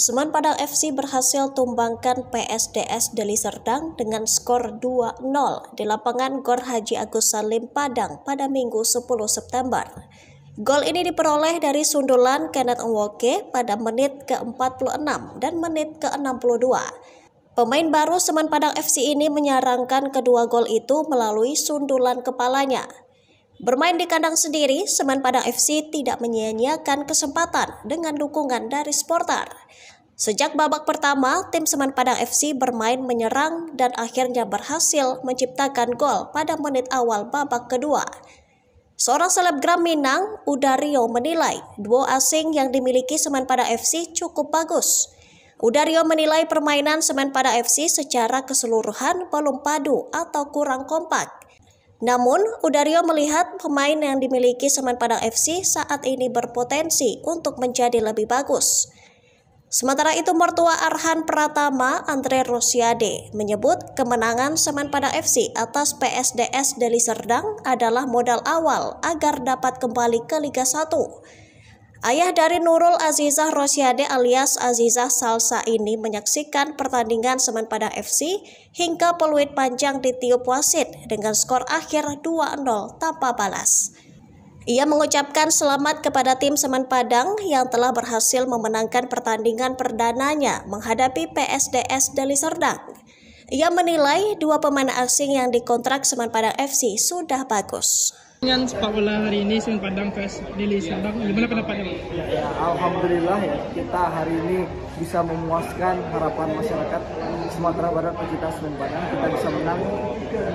Semen Padang FC berhasil tumbangkan PSDS Deli Serdang dengan skor 2-0 di lapangan Gor Haji Agus Salim Padang pada Minggu 10 September. Gol ini diperoleh dari sundulan Kenneth Nwoke pada menit ke-46 dan menit ke-62. Pemain baru Semen Padang FC ini menyarankan kedua gol itu melalui sundulan kepalanya. Bermain di kandang sendiri, Semen Padang FC tidak menyia-nyiakan kesempatan dengan dukungan dari supporter. Sejak babak pertama, tim Semen Padang FC bermain menyerang dan akhirnya berhasil menciptakan gol pada menit awal babak kedua. Seorang selebgram Minang, Udario menilai duo asing yang dimiliki Semen Padang FC cukup bagus. Udario menilai permainan Semen Padang FC secara keseluruhan belum padu atau kurang kompak. Namun, Udario melihat pemain yang dimiliki Semen Padang FC saat ini berpotensi untuk menjadi lebih bagus. Sementara itu, mertua Arhan Pratama Andre Rosiade menyebut kemenangan Semen Padang FC atas PSDS Deli Serdang adalah modal awal agar dapat kembali ke Liga 1. Ayah dari Nurul Azizah Rosyade alias Azizah Salsa ini menyaksikan pertandingan Semen Padang FC hingga peluit panjang ditiup wasit dengan skor akhir 2-0 tanpa balas. Ia mengucapkan selamat kepada tim Semen Padang yang telah berhasil memenangkan pertandingan perdananya menghadapi PSDS Deli Serdang. Ia menilai dua pemain asing yang dikontrak Semen Padang FC sudah bagus. Dengan sepak bola hari ini Sun Padang vs Deli Serdang, gimana pendapatnya Ya, Alhamdulillah ya, kita hari ini bisa memuaskan harapan masyarakat Sumatera Barat pecinta Sun Padang, kita bisa menang.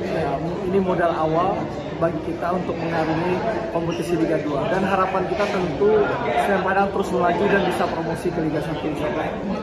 Ya, ini modal awal bagi kita untuk mengarungi kompetisi Liga 2 dan harapan kita tentu Sun Padang terus melaju dan bisa promosi ke Liga 1 Insyaallah.